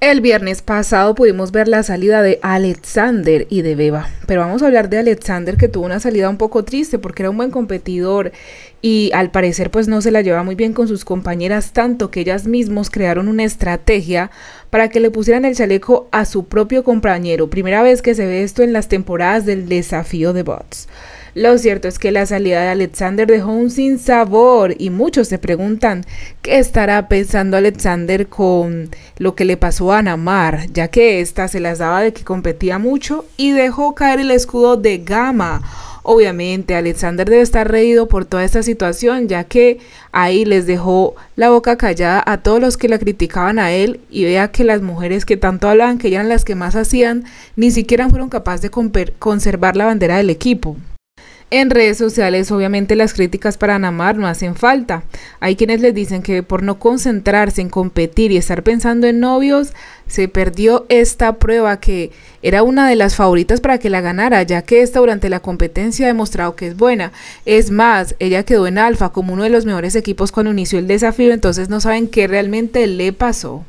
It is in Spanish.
El viernes pasado pudimos ver la salida de Alexander y de Beba, pero vamos a hablar de Alexander que tuvo una salida un poco triste porque era un buen competidor y al parecer pues no se la lleva muy bien con sus compañeras tanto que ellas mismos crearon una estrategia para que le pusieran el chaleco a su propio compañero. Primera vez que se ve esto en las temporadas del desafío de bots. Lo cierto es que la salida de Alexander dejó un sabor y muchos se preguntan qué estará pensando Alexander con lo que le pasó a amar, ya que ésta se las daba de que competía mucho y dejó caer el escudo de Gama. Obviamente Alexander debe estar reído por toda esta situación, ya que ahí les dejó la boca callada a todos los que la criticaban a él y vea que las mujeres que tanto hablaban que eran las que más hacían, ni siquiera fueron capaces de conservar la bandera del equipo. En redes sociales obviamente las críticas para Namar no hacen falta. Hay quienes les dicen que por no concentrarse en competir y estar pensando en novios, se perdió esta prueba que era una de las favoritas para que la ganara, ya que esta durante la competencia ha demostrado que es buena. Es más, ella quedó en alfa como uno de los mejores equipos cuando inició el desafío, entonces no saben qué realmente le pasó.